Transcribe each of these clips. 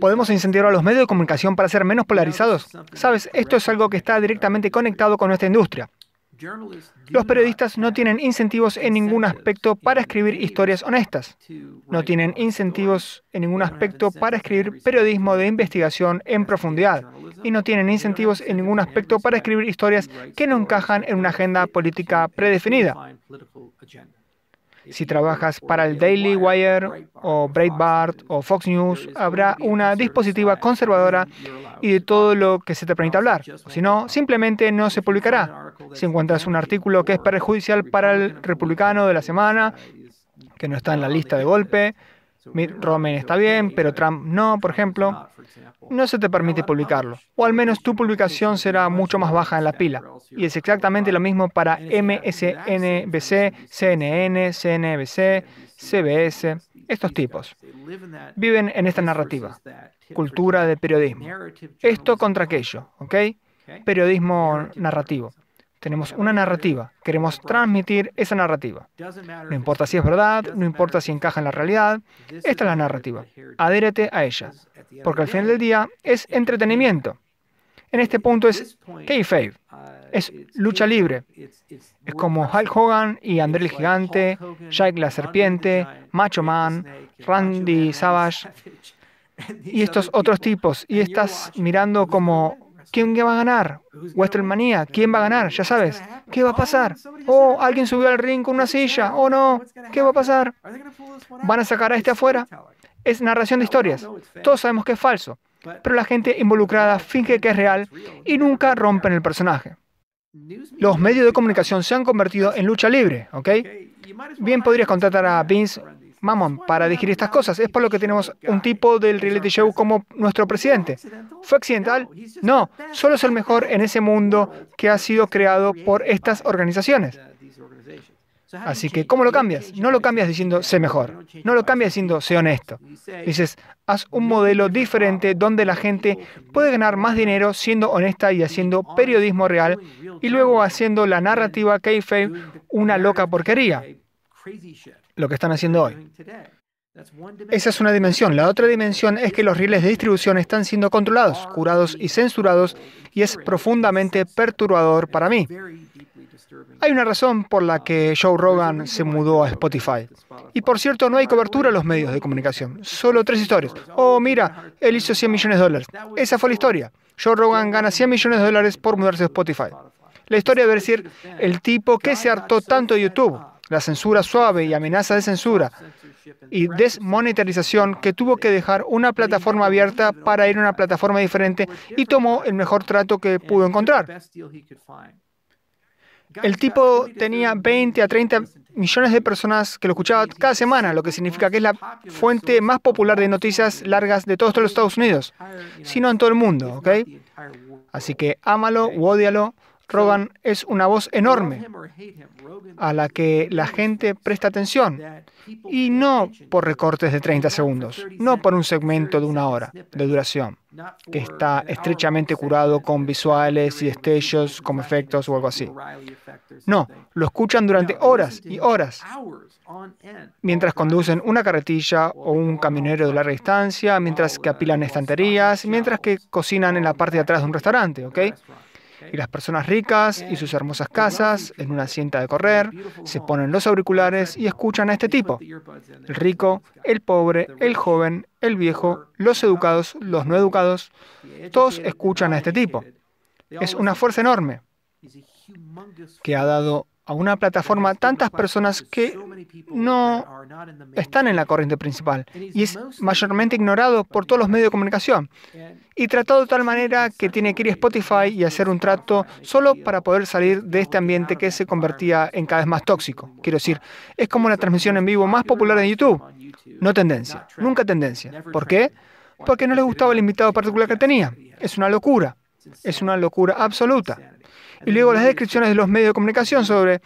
Podemos incentivar a los medios de comunicación para ser menos polarizados. Sabes, esto es algo que está directamente conectado con nuestra industria. Los periodistas no tienen incentivos en ningún aspecto para escribir historias honestas. No tienen incentivos en ningún aspecto para escribir periodismo de investigación en profundidad. Y no tienen incentivos en ningún aspecto para escribir historias que no encajan en una agenda política predefinida. Si trabajas para el Daily Wire o Breitbart o Fox News, habrá una dispositiva conservadora y de todo lo que se te permite hablar. Si no, simplemente no se publicará. Si encuentras un artículo que es perjudicial para el republicano de la semana, que no está en la lista de golpe, Mitt Romney está bien, pero Trump no, por ejemplo, no se te permite publicarlo. O al menos tu publicación será mucho más baja en la pila. Y es exactamente lo mismo para MSNBC, CNN, CNBC, CBS, estos tipos. Viven en esta narrativa, cultura de periodismo. Esto contra aquello, ¿ok? Periodismo narrativo. Tenemos una narrativa. Queremos transmitir esa narrativa. No importa si es verdad, no importa si encaja en la realidad. Esta es la narrativa. adérate a ella. Porque al final del día es entretenimiento. En este punto es kayfabe. Es lucha libre. Es como Hulk Hogan y André el Gigante, Jake la Serpiente, Macho Man, Randy Savage y estos otros tipos. Y estás mirando como ¿Quién va a ganar? Westermanía. ¿Quién va a ganar? Ya sabes. ¿Qué va a pasar? Oh, alguien subió al ring con una silla. Oh, no. ¿Qué va a pasar? ¿Van a sacar a este afuera? Es narración de historias. Todos sabemos que es falso. Pero la gente involucrada finge que es real y nunca rompen el personaje. Los medios de comunicación se han convertido en lucha libre, ¿ok? Bien podrías contratar a Vince Mamón, para decir estas cosas. Es por lo que tenemos un tipo del reality show como nuestro presidente. ¿Fue accidental? No, solo es el mejor en ese mundo que ha sido creado por estas organizaciones. Así que, ¿cómo lo cambias? No lo cambias diciendo sé mejor, no lo cambias diciendo sé honesto. Dices, haz un modelo diferente donde la gente puede ganar más dinero siendo honesta y haciendo periodismo real y luego haciendo la narrativa kayfabe una loca porquería lo que están haciendo hoy. Esa es una dimensión. La otra dimensión es que los rieles de distribución están siendo controlados, curados y censurados y es profundamente perturbador para mí. Hay una razón por la que Joe Rogan se mudó a Spotify. Y por cierto, no hay cobertura en los medios de comunicación. Solo tres historias. Oh, mira, él hizo 100 millones de dólares. Esa fue la historia. Joe Rogan gana 100 millones de dólares por mudarse a Spotify. La historia debe decir el tipo que se hartó tanto de YouTube la censura suave y amenaza de censura y desmonetarización que tuvo que dejar una plataforma abierta para ir a una plataforma diferente y tomó el mejor trato que pudo encontrar. El tipo tenía 20 a 30 millones de personas que lo escuchaban cada semana, lo que significa que es la fuente más popular de noticias largas de todos los Estados Unidos, sino en todo el mundo, ¿ok? Así que ámalo u ódialo, Rogan es una voz enorme a la que la gente presta atención y no por recortes de 30 segundos, no por un segmento de una hora de duración que está estrechamente curado con visuales y destellos, como efectos o algo así. No, lo escuchan durante horas y horas, mientras conducen una carretilla o un camionero de larga distancia, mientras que apilan estanterías, mientras que cocinan en la parte de atrás de un restaurante, ¿ok? y las personas ricas y sus hermosas casas, en una cinta de correr, se ponen los auriculares y escuchan a este tipo. El rico, el pobre, el joven, el viejo, los educados, los no educados, todos escuchan a este tipo. Es una fuerza enorme que ha dado a una plataforma tantas personas que no están en la corriente principal y es mayormente ignorado por todos los medios de comunicación y tratado de tal manera que tiene que ir a Spotify y hacer un trato solo para poder salir de este ambiente que se convertía en cada vez más tóxico. Quiero decir, es como la transmisión en vivo más popular de YouTube. No tendencia, nunca tendencia. ¿Por qué? Porque no le gustaba el invitado particular que tenía. Es una locura. Es una locura absoluta. Y luego las descripciones de los medios de comunicación sobre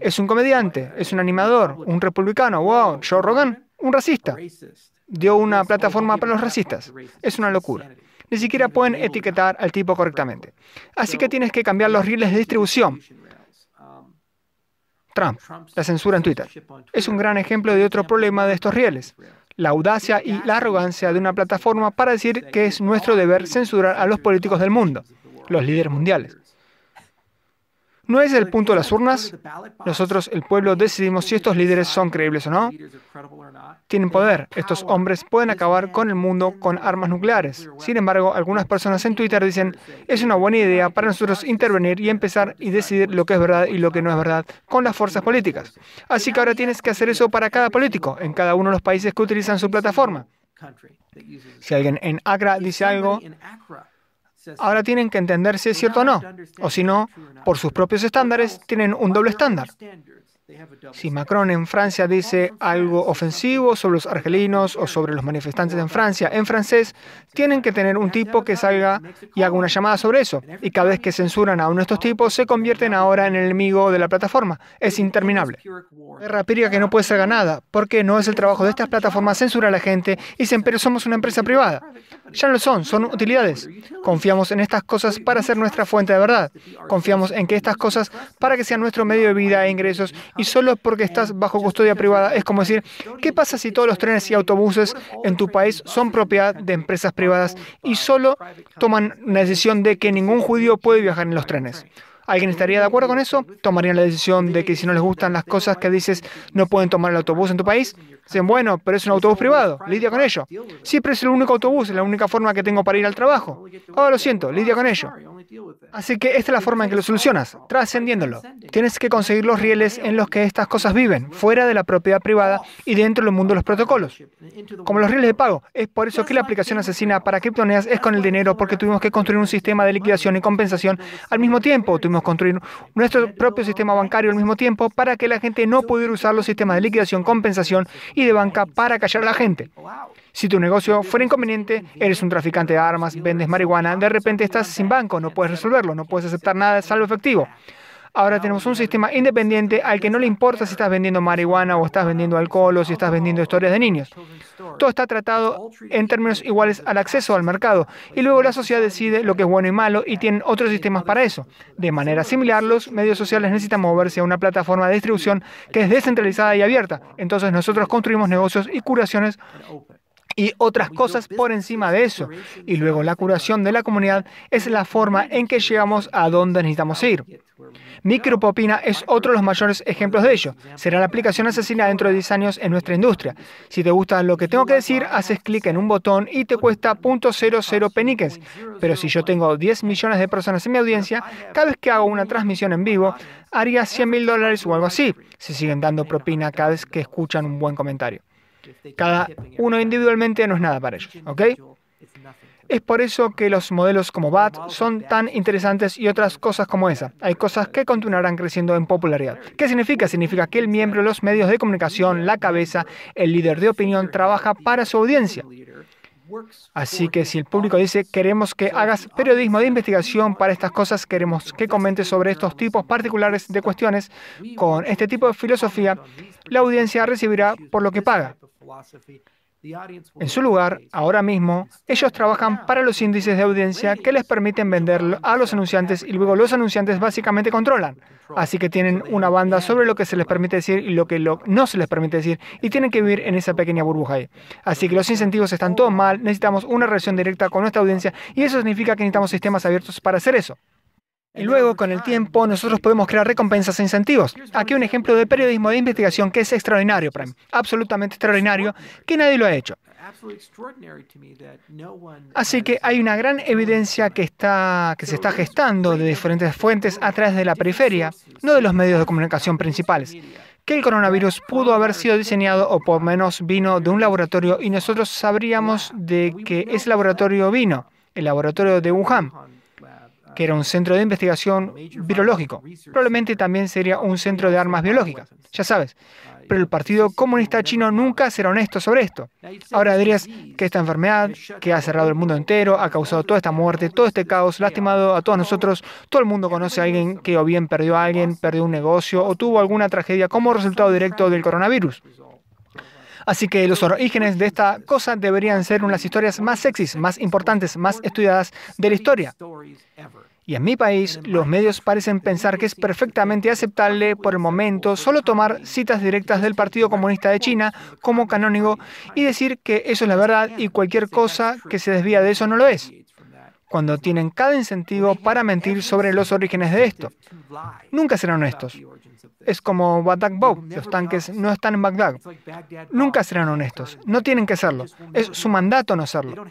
es un comediante, es un animador, un republicano, wow, Joe Rogan, un racista. Dio una plataforma para los racistas. Es una locura. Ni siquiera pueden etiquetar al tipo correctamente. Así que tienes que cambiar los rieles de distribución. Trump, la censura en Twitter, es un gran ejemplo de otro problema de estos rieles la audacia y la arrogancia de una plataforma para decir que es nuestro deber censurar a los políticos del mundo, los líderes mundiales. No es el punto de las urnas. Nosotros, el pueblo, decidimos si estos líderes son creíbles o no. Tienen poder. Estos hombres pueden acabar con el mundo con armas nucleares. Sin embargo, algunas personas en Twitter dicen, es una buena idea para nosotros intervenir y empezar y decidir lo que es verdad y lo que no es verdad con las fuerzas políticas. Así que ahora tienes que hacer eso para cada político, en cada uno de los países que utilizan su plataforma. Si alguien en Accra dice algo, ahora tienen que entender si es cierto o no, o si no, por sus propios estándares tienen un doble estándar. Si Macron en Francia dice algo ofensivo sobre los argelinos o sobre los manifestantes en Francia en francés, tienen que tener un tipo que salga y haga una llamada sobre eso. Y cada vez que censuran a uno de estos tipos, se convierten ahora en el enemigo de la plataforma. Es interminable. Es pírica que no puede ser ganada, porque no es el trabajo de estas plataformas censurar a la gente y pero somos una empresa privada ya no lo son, son utilidades. Confiamos en estas cosas para ser nuestra fuente de verdad. Confiamos en que estas cosas para que sean nuestro medio de vida e ingresos y solo porque estás bajo custodia privada es como decir, ¿qué pasa si todos los trenes y autobuses en tu país son propiedad de empresas privadas y solo toman la decisión de que ningún judío puede viajar en los trenes? ¿Alguien estaría de acuerdo con eso? ¿Tomarían la decisión de que si no les gustan las cosas que dices no pueden tomar el autobús en tu país? Dicen, bueno, pero es un autobús privado, lidia con ello. Siempre es el único autobús, es la única forma que tengo para ir al trabajo. Oh, lo siento, lidia con ello. Así que esta es la forma en que lo solucionas, trascendiéndolo. Tienes que conseguir los rieles en los que estas cosas viven, fuera de la propiedad privada y dentro del mundo de los protocolos. Como los rieles de pago. Es por eso que la aplicación asesina para criptomonedas es con el dinero, porque tuvimos que construir un sistema de liquidación y compensación al mismo tiempo. Tuvimos que construir nuestro propio sistema bancario al mismo tiempo para que la gente no pudiera usar los sistemas de liquidación, compensación y de banca para callar a la gente. Si tu negocio fuera inconveniente, eres un traficante de armas, vendes marihuana, de repente estás sin banco, no puedes resolverlo, no puedes aceptar nada salvo efectivo. Ahora tenemos un sistema independiente al que no le importa si estás vendiendo marihuana o estás vendiendo alcohol o si estás vendiendo historias de niños. Todo está tratado en términos iguales al acceso al mercado y luego la sociedad decide lo que es bueno y malo y tienen otros sistemas para eso. De manera similar, los medios sociales necesitan moverse a una plataforma de distribución que es descentralizada y abierta. Entonces nosotros construimos negocios y curaciones y otras cosas por encima de eso. Y luego la curación de la comunidad es la forma en que llegamos a donde necesitamos ir. Micropopina es otro de los mayores ejemplos de ello. Será la aplicación asesina dentro de 10 años en nuestra industria. Si te gusta lo que tengo que decir, haces clic en un botón y te cuesta 0.00 peniques. Pero si yo tengo 10 millones de personas en mi audiencia, cada vez que hago una transmisión en vivo, haría 100 mil dólares o algo así. Se siguen dando propina cada vez que escuchan un buen comentario. Cada uno individualmente no es nada para ellos, ¿ok? Es por eso que los modelos como BAT son tan interesantes y otras cosas como esa. Hay cosas que continuarán creciendo en popularidad. ¿Qué significa? Significa que el miembro de los medios de comunicación, la cabeza, el líder de opinión, trabaja para su audiencia. Así que si el público dice, queremos que hagas periodismo de investigación para estas cosas, queremos que comentes sobre estos tipos particulares de cuestiones, con este tipo de filosofía, la audiencia recibirá por lo que paga. En su lugar, ahora mismo, ellos trabajan para los índices de audiencia que les permiten vender a los anunciantes y luego los anunciantes básicamente controlan. Así que tienen una banda sobre lo que se les permite decir y lo que no se les permite decir y tienen que vivir en esa pequeña burbuja ahí. Así que los incentivos están todos mal, necesitamos una relación directa con nuestra audiencia y eso significa que necesitamos sistemas abiertos para hacer eso. Y luego, con el tiempo, nosotros podemos crear recompensas e incentivos. Aquí un ejemplo de periodismo de investigación que es extraordinario para mí, absolutamente extraordinario, que nadie lo ha hecho. Así que hay una gran evidencia que, está, que se está gestando de diferentes fuentes a través de la periferia, no de los medios de comunicación principales, que el coronavirus pudo haber sido diseñado o por menos vino de un laboratorio y nosotros sabríamos de que ese laboratorio vino, el laboratorio de Wuhan que era un centro de investigación biológico, Probablemente también sería un centro de armas biológicas, ya sabes. Pero el Partido Comunista Chino nunca será honesto sobre esto. Ahora dirías que esta enfermedad, que ha cerrado el mundo entero, ha causado toda esta muerte, todo este caos, lastimado a todos nosotros, todo el mundo conoce a alguien que o bien perdió a alguien, perdió un negocio o tuvo alguna tragedia como resultado directo del coronavirus. Así que los orígenes de esta cosa deberían ser unas historias más sexys, más importantes, más estudiadas de la historia. Y en mi país, los medios parecen pensar que es perfectamente aceptable por el momento solo tomar citas directas del Partido Comunista de China como canónigo y decir que eso es la verdad y cualquier cosa que se desvía de eso no lo es cuando tienen cada incentivo para mentir sobre los orígenes de esto. Nunca serán honestos. Es como Bagdad Bob, los tanques no están en Bagdad. Nunca serán honestos, no tienen que serlo. Es su mandato no serlo.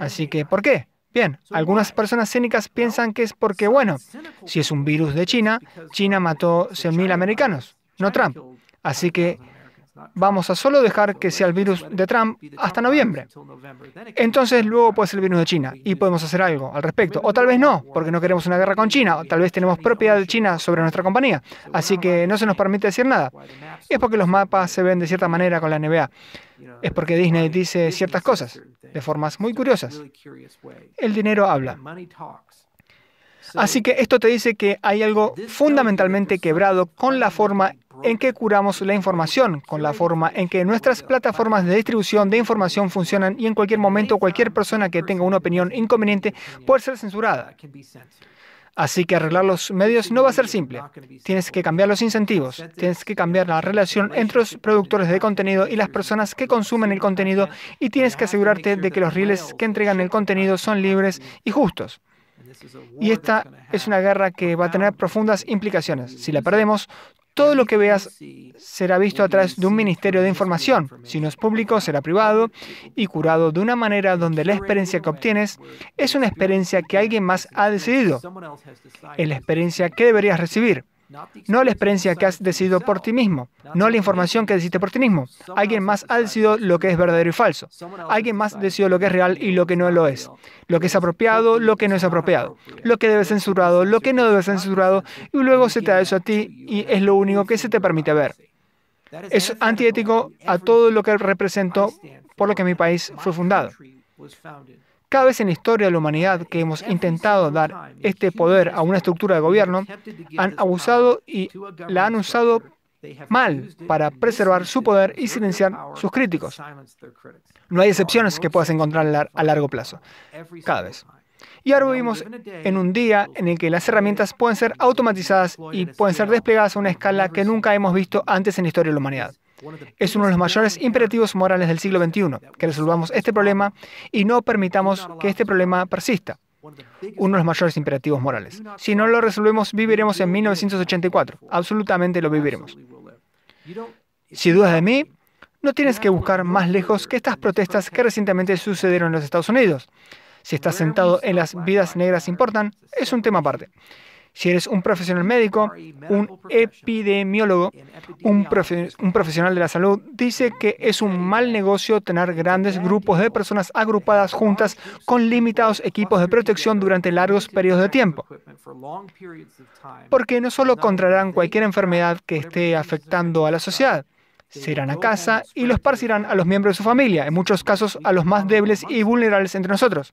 Así que, ¿por qué? Bien, algunas personas cínicas piensan que es porque, bueno, si es un virus de China, China mató 100.000 americanos, no Trump. Así que Vamos a solo dejar que sea el virus de Trump hasta noviembre. Entonces luego puede ser el virus de China y podemos hacer algo al respecto. O tal vez no, porque no queremos una guerra con China. O tal vez tenemos propiedad de China sobre nuestra compañía. Así que no se nos permite decir nada. Es porque los mapas se ven de cierta manera con la NBA. Es porque Disney dice ciertas cosas, de formas muy curiosas. El dinero habla. Así que esto te dice que hay algo fundamentalmente quebrado con la forma en que curamos la información, con la forma en que nuestras plataformas de distribución de información funcionan y en cualquier momento cualquier persona que tenga una opinión inconveniente puede ser censurada. Así que arreglar los medios no va a ser simple. Tienes que cambiar los incentivos, tienes que cambiar la relación entre los productores de contenido y las personas que consumen el contenido y tienes que asegurarte de que los riles que entregan el contenido son libres y justos. Y esta es una guerra que va a tener profundas implicaciones. Si la perdemos, todo lo que veas será visto a través de un ministerio de información. Si no es público, será privado y curado de una manera donde la experiencia que obtienes es una experiencia que alguien más ha decidido. Es la experiencia que deberías recibir. No la experiencia que has decidido por ti mismo, no la información que decidiste por ti mismo. Alguien más ha decidido lo que es verdadero y falso. Alguien más decidido lo que es real y lo que no lo es. Lo que es apropiado, lo que no es apropiado. Lo que debe ser censurado, lo que no debe ser censurado. Y luego se te da eso a ti y es lo único que se te permite ver. Es antiético a todo lo que represento por lo que mi país fue fundado. Cada vez en la historia de la humanidad que hemos intentado dar este poder a una estructura de gobierno, han abusado y la han usado mal para preservar su poder y silenciar sus críticos. No hay excepciones que puedas encontrar a largo plazo, cada vez. Y ahora vivimos en un día en el que las herramientas pueden ser automatizadas y pueden ser desplegadas a una escala que nunca hemos visto antes en la historia de la humanidad. Es uno de los mayores imperativos morales del siglo XXI, que resolvamos este problema y no permitamos que este problema persista. Uno de los mayores imperativos morales. Si no lo resolvemos, viviremos en 1984. Absolutamente lo viviremos. Si dudas de mí, no tienes que buscar más lejos que estas protestas que recientemente sucedieron en los Estados Unidos. Si estás sentado en las vidas negras importan, es un tema aparte. Si eres un profesional médico, un epidemiólogo, un, profesional de la salud, dice que es un mal negocio tener grandes grupos de personas agrupadas juntas con limitados equipos de protección durante largos periodos de tiempo. Porque no solo contraerán cualquier enfermedad que esté afectando a la sociedad, se irán a casa y los parcirán a los miembros de su familia, en muchos casos a los más débiles y vulnerables entre nosotros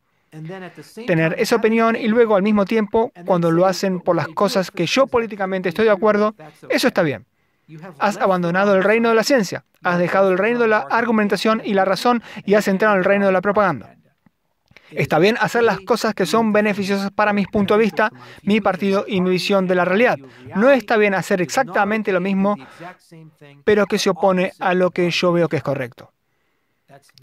tener esa opinión y luego al mismo tiempo, cuando lo hacen por las cosas que yo políticamente estoy de acuerdo, eso está bien. Has abandonado el reino de la ciencia, has dejado el reino de la argumentación y la razón y has entrado en el reino de la propaganda. Está bien hacer las cosas que son beneficiosas para mi punto de vista, mi partido y mi visión de la realidad. No está bien hacer exactamente lo mismo, pero que se opone a lo que yo veo que es correcto.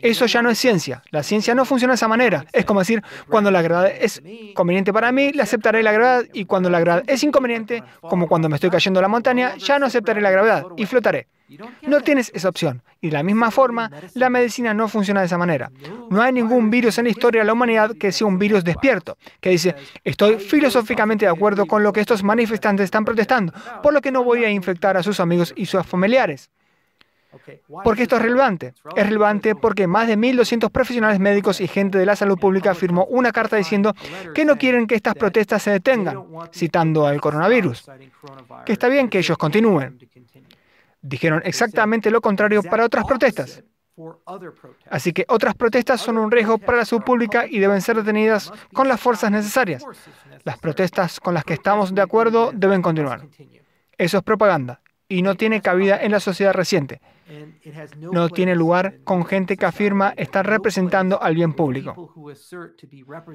Eso ya no es ciencia. La ciencia no funciona de esa manera. Es como decir, cuando la gravedad es conveniente para mí, le aceptaré la gravedad y cuando la gravedad es inconveniente, como cuando me estoy cayendo a la montaña, ya no aceptaré la gravedad y flotaré. No tienes esa opción. Y de la misma forma, la medicina no funciona de esa manera. No hay ningún virus en la historia de la humanidad que sea un virus despierto, que dice, estoy filosóficamente de acuerdo con lo que estos manifestantes están protestando, por lo que no voy a infectar a sus amigos y sus familiares. Porque esto es relevante? Es relevante porque más de 1.200 profesionales médicos y gente de la salud pública firmó una carta diciendo que no quieren que estas protestas se detengan, citando al coronavirus, que está bien que ellos continúen. Dijeron exactamente lo contrario para otras protestas. Así que otras protestas son un riesgo para la salud pública y deben ser detenidas con las fuerzas necesarias. Las protestas con las que estamos de acuerdo deben continuar. Eso es propaganda y no tiene cabida en la sociedad reciente. No tiene lugar con gente que afirma estar representando al bien público.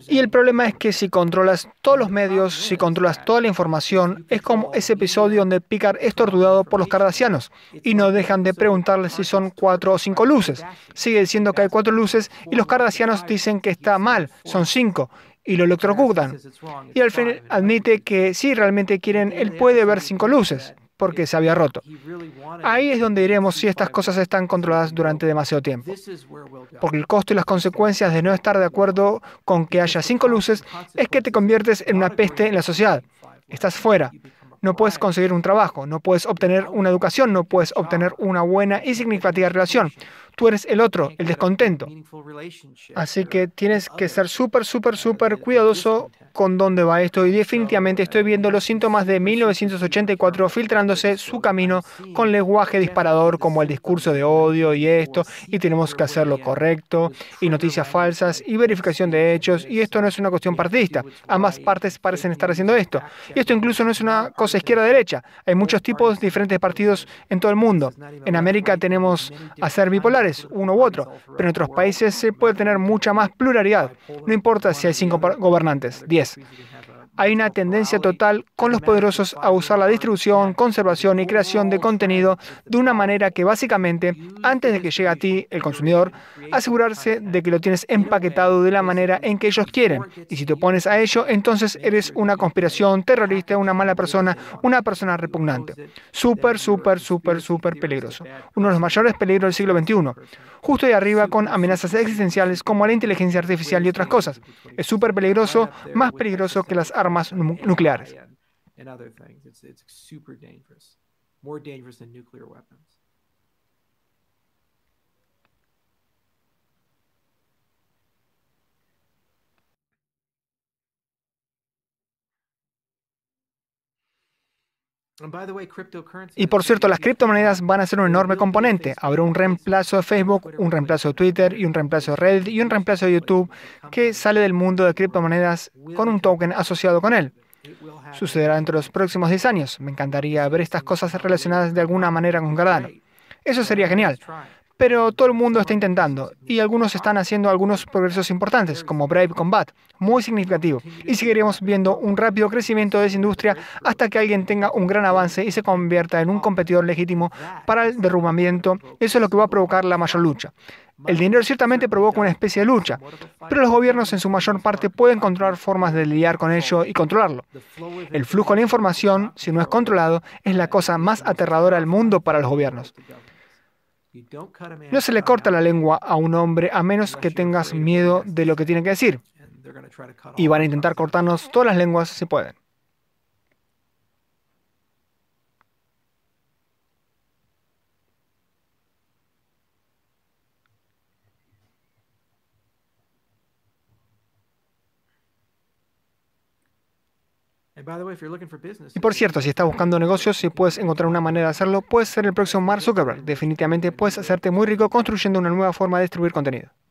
Y el problema es que si controlas todos los medios, si controlas toda la información, es como ese episodio donde Picard es torturado por los cardasianos y no dejan de preguntarle si son cuatro o cinco luces. Sigue diciendo que hay cuatro luces y los cardasianos dicen que está mal, son cinco y lo electrocutan. Y al final admite que si realmente quieren, él puede ver cinco luces porque se había roto. Ahí es donde iremos si estas cosas están controladas durante demasiado tiempo. Porque el costo y las consecuencias de no estar de acuerdo con que haya cinco luces es que te conviertes en una peste en la sociedad. Estás fuera. No puedes conseguir un trabajo, no puedes obtener una educación, no puedes obtener una buena y significativa relación, tú eres el otro, el descontento. Así que tienes que ser súper, súper, uh, súper uh, cuidadoso con dónde va esto. Y definitivamente estoy uh, viendo los síntomas de 1984 filtrándose su camino con lenguaje disparador como el discurso de odio y esto, y tenemos que hacer lo correcto, y noticias falsas, y verificación de hechos, y esto no es una cuestión partidista. Ambas partes parecen estar haciendo esto. Y esto incluso no es una cosa izquierda-derecha. Hay muchos tipos, diferentes partidos en todo el mundo. En América tenemos a ser bipolar uno u otro, pero en otros países se puede tener mucha más pluralidad, no importa si hay cinco gobernantes, diez hay una tendencia total con los poderosos a usar la distribución, conservación y creación de contenido de una manera que básicamente, antes de que llegue a ti, el consumidor, asegurarse de que lo tienes empaquetado de la manera en que ellos quieren. Y si te opones a ello, entonces eres una conspiración terrorista, una mala persona, una persona repugnante. Súper, súper, súper, súper peligroso. Uno de los mayores peligros del siglo XXI. Justo ahí arriba con amenazas existenciales como la inteligencia artificial y otras cosas. Es súper peligroso, más peligroso que las más nucleares. Y otras cosas. Es súper peligroso. Más peligroso que armas nucleares. Y por cierto, las criptomonedas van a ser un enorme componente. Habrá un reemplazo de Facebook, un reemplazo de Twitter y un reemplazo de Reddit y un reemplazo de YouTube que sale del mundo de criptomonedas con un token asociado con él. Sucederá dentro de los próximos 10 años. Me encantaría ver estas cosas relacionadas de alguna manera con Cardano. Eso sería genial pero todo el mundo está intentando y algunos están haciendo algunos progresos importantes, como Brave Combat, muy significativo. Y seguiremos viendo un rápido crecimiento de esa industria hasta que alguien tenga un gran avance y se convierta en un competidor legítimo para el derrumbamiento. Eso es lo que va a provocar la mayor lucha. El dinero ciertamente provoca una especie de lucha, pero los gobiernos en su mayor parte pueden encontrar formas de lidiar con ello y controlarlo. El flujo de información, si no es controlado, es la cosa más aterradora del mundo para los gobiernos. No se le corta la lengua a un hombre a menos que tengas miedo de lo que tiene que decir. Y van a intentar cortarnos todas las lenguas si pueden. Y por cierto, si estás buscando negocios y puedes encontrar una manera de hacerlo, puedes ser el próximo Mark Zuckerberg. Definitivamente puedes hacerte muy rico construyendo una nueva forma de distribuir contenido.